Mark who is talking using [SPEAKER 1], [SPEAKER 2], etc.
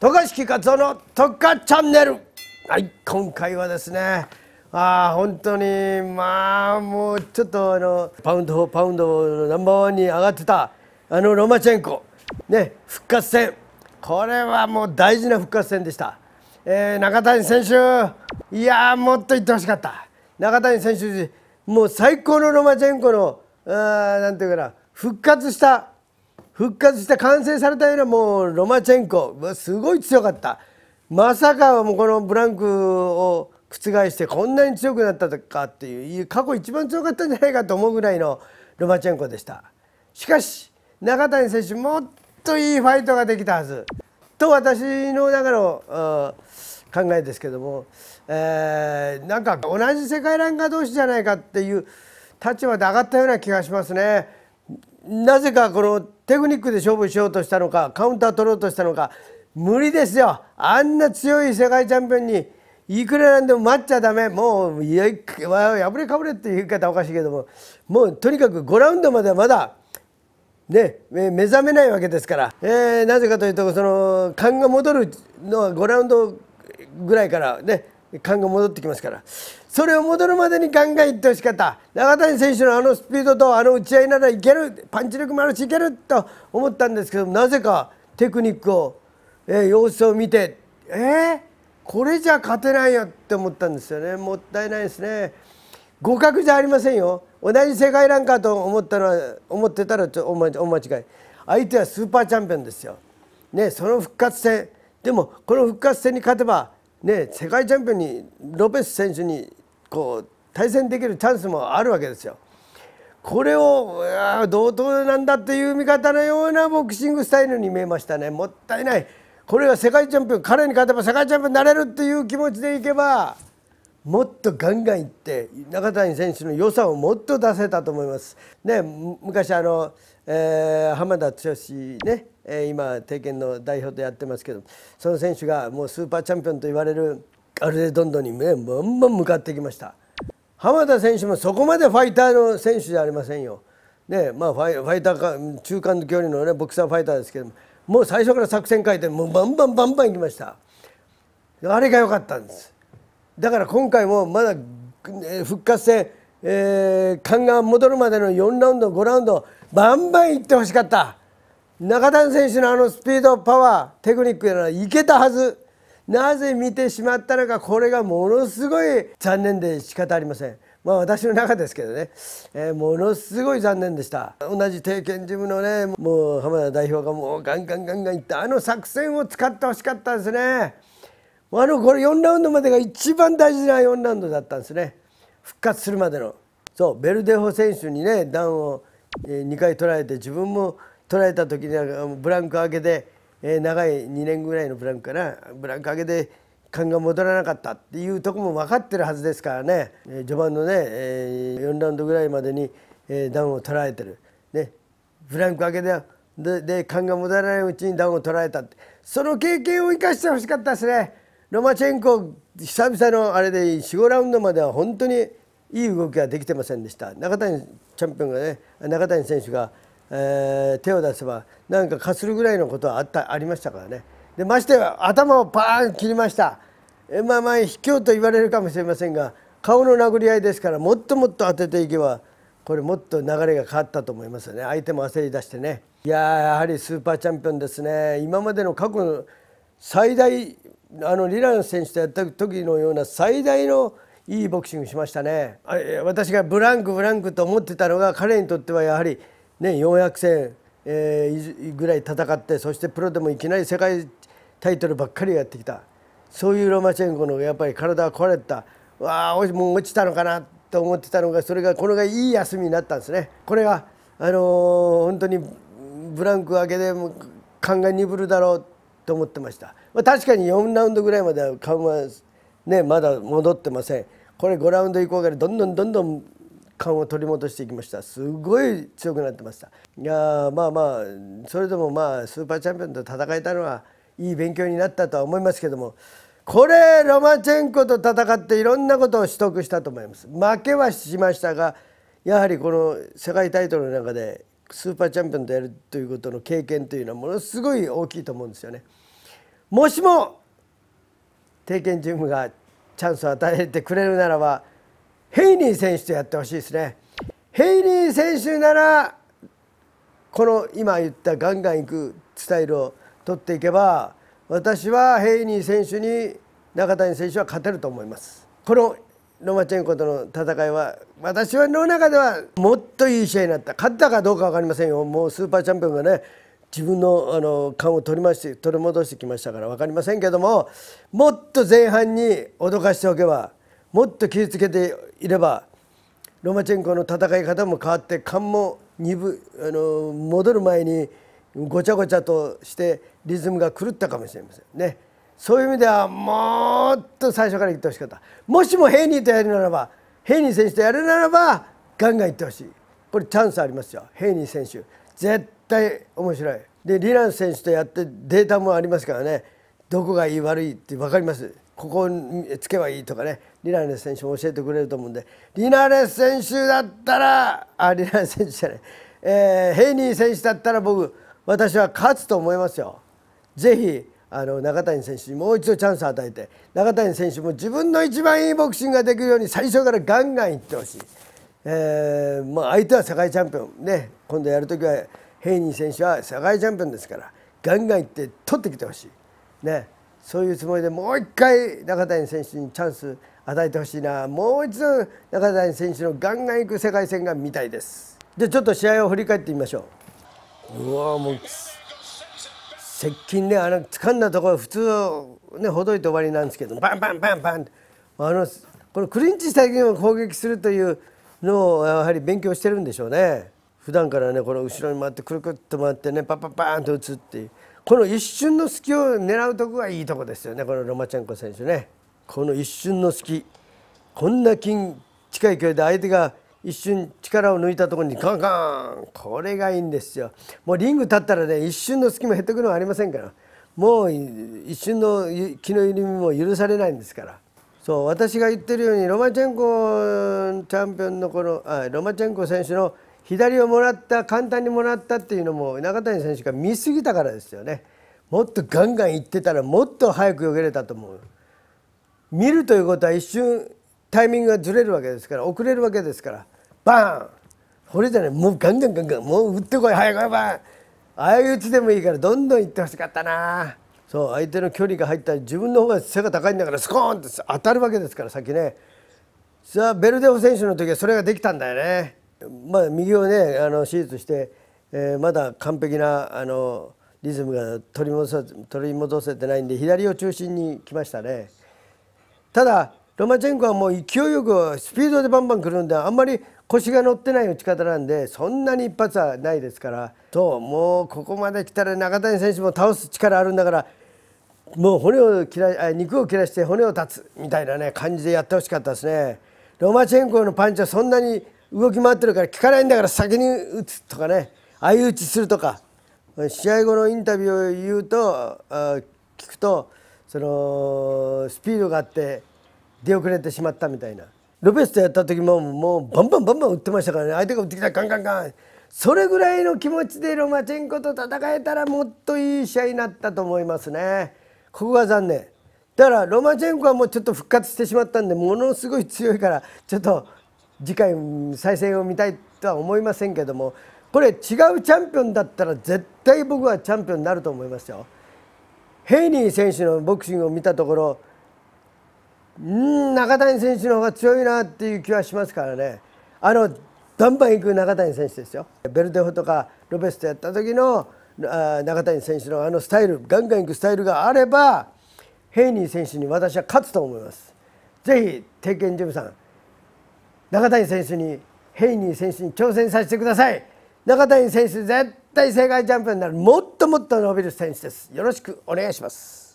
[SPEAKER 1] 渡嘉敷勝夫の「特化チャンネル」はい今回はですねあ本当にまあもうちょっとあのパウンドパウンドナンバーワンに上がってたあのロマチェンコ、ね、復活戦これはもう大事な復活戦でした、えー、中谷選手いやもっといってほしかった中谷選手もう最高のロマチェンコのあなんていうかな復活した復活した完成されたようなもうロマチェンコすごい強かったまさかもうこのブランクを覆してこんなに強くなったとかっていう過去一番強かったんじゃないかと思うぐらいのロマチェンコでしたしかし中谷選手もっといいファイトができたはずと私の中の考えですけども、えー、なんか同じ世界ランカー同士じゃないかっていう立場で上がったような気がしますね。なぜかこのテクニックで勝負しようとしたのかカウンター取ろうとしたのか無理ですよあんな強い世界チャンピオンにいくらなんでも待っちゃだめもう破れかぶれっていう言い方おかしいけどももうとにかく5ラウンドまではまだね、目覚めないわけですから、えー、なぜかというとその勘が戻るのは5ラウンドぐらいからね勘が戻ってきますからそれを戻るまでに考えいってほしかった中谷選手のあのスピードとあの打ち合いならいけるパンチ力もあるしいけると思ったんですけどなぜかテクニックを、えー、様子を見てえー、これじゃ勝てないよって思ったんですよねもったいないですね互角じゃありませんよ同じ世界ランカーと思ったのは思ってたらちょお間違い相手はスーパーチャンピオンですよ、ね、その復活戦でもこの復活戦に勝てばね、世界チャンピオンにロペス選手にこう対戦できるチャンスもあるわけですよ。これを同等なんだという見方のようなボクシングスタイルに見えましたねもったいないこれが世界チャンピオン彼に勝てば世界チャンピオンになれるっていう気持ちでいけばもっとガンガンいって中谷選手の良さをもっと出せたと思います。ね、昔あの、えー、浜田剛ねえー、今帝拳の代表とやってますけどその選手がもうスーパーチャンピオンと言われるアルどドンドに目バンバン向かってきました浜田選手もそこまでファイターの選手じゃありませんよ、ねまあ、ファイターか中間距離の、ね、ボクサーファイターですけどもう最初から作戦変えてもうバンバンバンバンいきましたあれが良かったんですだから今回もまだ復活戦えー、勘が戻るまでの4ラウンド5ラウンドバンバンいってほしかった中谷選手のあのスピードパワーテクニックならいけたはずなぜ見てしまったのかこれがものすごい残念で仕方ありません。まあ私の中ですけどね、えー、ものすごい残念でした同じ定見ジムのねもう浜田代表がもうガンガンガンガンいったあの作戦を使ってほしかったですねあのこれ4ラウンドまでが一番大事な4ラウンドだったんですね復活するまでのそうベルデホ選手にね段を2回取られて自分も取られた時にはブランク明けで、えー、長い2年ぐらいのブランクかなブランク上けで勘が戻らなかったっていうとこも分かってるはずですからね、えー、序盤のね、えー、4ラウンドぐらいまでに、えー、ダウンを取られてる。ね、ブランク明けででで勘が戻らないうちにダウンを取られたってその経験を生かしてほしかったですね。ロマチェンコ久々のあれで45ラウンドまでは本当にいい動きができてませんでした中谷チャンピオンがね中谷選手がえー、手を出せばなんかかするぐらいのことはあったありましたからねでましてや頭をパーン切りました、えまあまあ卑怯と言われるかもしれませんが顔の殴り合いですからもっともっと当てていけばこれもっと流れが変わったと思いますね相手も焦り出してねいややはりスーパーチャンピオンですね今までの過去の最大あのリラン選手とやった時のような最大のいいボクシングしましたね私がブランクブランクと思ってたのが彼にとってはやはりね、400戦、えー、ぐらい戦ってそしてプロでもいきなり世界タイトルばっかりやってきたそういうロマチェンコのやっぱり体が壊れたわあもう落ちたのかなと思ってたのがそれがこれがいい休みになったんですね。これがあのー、本当にブランク明けでも勘が鈍るだろうと思ってました、まあ、確かに4ラウンドぐらいまでは勘はねまだ戻ってませんこれ5ラウンド以降からどんどんどんどん感を取り戻していきましたすごい強くなってましたいやまあまあそれでもまあスーパーチャンピオンと戦えたのはいい勉強になったとは思いますけどもこれロマチェンコと戦っていろんなことを取得したと思います負けはしましたがやはりこの世界タイトルの中でスーパーチャンピオンとやるということの経験というのはものすごい大きいと思うんですよね。もしも定見ジムがチャンスを与えてくれるならばヘイリー選手とやってほしいですね。ヘイリー選手ならこの今言ったガンガンいくスタイルを取っていけば私はヘイニー選手に中谷選手は勝てると思いますこのロマチェンコとの戦いは私はの中ではもっといい試合になった勝ったかどうか分かりませんよもうスーパーチャンピオンがね自分のあの勘を取りまして取り戻してきましたから分かりませんけどももっと前半に脅かしておけばもっと気をつけていればロマチェンコの戦い方も変わって勘も鈍あの戻る前にごちゃごちゃとしてリズムが狂ったかもしれませんね。そういう意味ではもっと最初から言ってほしかったもしもヘイニーとやるならばヘイニー選手とやるならばガンガンいってほしいこれチャンスありますよヘイニー選手絶対面白いでリラン選手とやってデータもありますからねどこがいい悪いって分かりますここにつけばいいとかねリナーレス選手も教えてくれると思うんでリナーレス選手だったらあリナーレス選手じゃない、えー、ヘイニー選手だったら僕私は勝つと思いますよ。ぜひあの中谷選手にもう一度チャンスを与えて中谷選手も自分の一番いいボクシングができるように最初からガンガンいってほしい、えーまあ、相手は世界チャンピオン、ね、今度やるときはヘイニー選手は世界チャンピオンですからガンガンいって取ってきてほしい、ね、そういうつもりでもう一回中谷選手にチャンス与えてほしいなもう一度中谷選手のガンガン行く世界戦が見たいですじでちょっと試合を振り返ってみましょううわもう接近ねあの掴んだところ普通ねほどいて終わりなんですけどバンバンバンバンあのこのクリンチ最近時を攻撃するというのをやはり勉強してるんでしょうね普段からねこの後ろに回ってくるくっと回ってねパパパーンと打つっていうこの一瞬の隙を狙うとこがいいとこですよねこのロマチェンコ選手ね。この一瞬の隙こんな近近い距離で相手が一瞬力を抜いたところにカンカンこれがいいんですよもうリング立ったらね一瞬の隙も減ってくるのはありませんからもう一瞬の気の緩みも許されないんですからそう私が言ってるようにロマチェンコチャンピオンのこのあロマチェンコ選手の左をもらった簡単にもらったっていうのも中谷選手が見すぎたからですよねもっとガンガンいってたらもっと早くよけれたと思う。見るということは一瞬タイミングがずれるわけですから遅れるわけですからバーンこれじゃないもうガンガンガンガンもう打ってこい早くバーン相打ちでもいいからどんどん行ってほしかったなそう相手の距離が入ったり自分の方が背が高いんだからスコーンって当たるわけですから先ねさあベルデホ選手の時はそれができたんだよね。まあ、右をねあの手術して、えー、まだ完璧なあのリズムが取り戻さ取り戻せてないんで左を中心に来ましたね。ただロマチェンコはもう勢いよくスピードでバンバン来るんであんまり腰が乗ってない打ち方なんでそんなに一発はないですからそうもうここまで来たら中谷選手も倒す力あるんだからもう骨を切ら肉を切らして骨を断つみたいな、ね、感じでやってほしかったですね。ロマチェンコのパンチはそんなに動き回ってるから効かないんだから先に打つとかね相打ちするとか試合後のインタビューを言うと聞くとそのスピードがあって出遅れてしまったみたいなロペスとやった時ももうバンバンバンバン打ってましたからね相手が打ってきたガンガンガンそれぐらいの気持ちでロマチェンコと戦えたらもっといい試合になったと思いますねここが残念だからロマチェンコはもうちょっと復活してしまったんでものすごい強いからちょっと次回再戦を見たいとは思いませんけどもこれ違うチャンピオンだったら絶対僕はチャンピオンになると思いますよ。ヘイリー選手のボクシングを見たところん中谷選手の方が強いなっていう気はしますからねあのバンバン行く中谷選手ですよベルデホとかロベスとやった時の中谷選手のあのスタイルガンガン行くスタイルがあればヘイニー選手に私は勝つと思いますぜひ定見ジムさん中谷選手にヘイリー選手に挑戦させてください中谷選手絶対世界チャンピオンになるもっともっと伸びる選手ですよろしくお願いします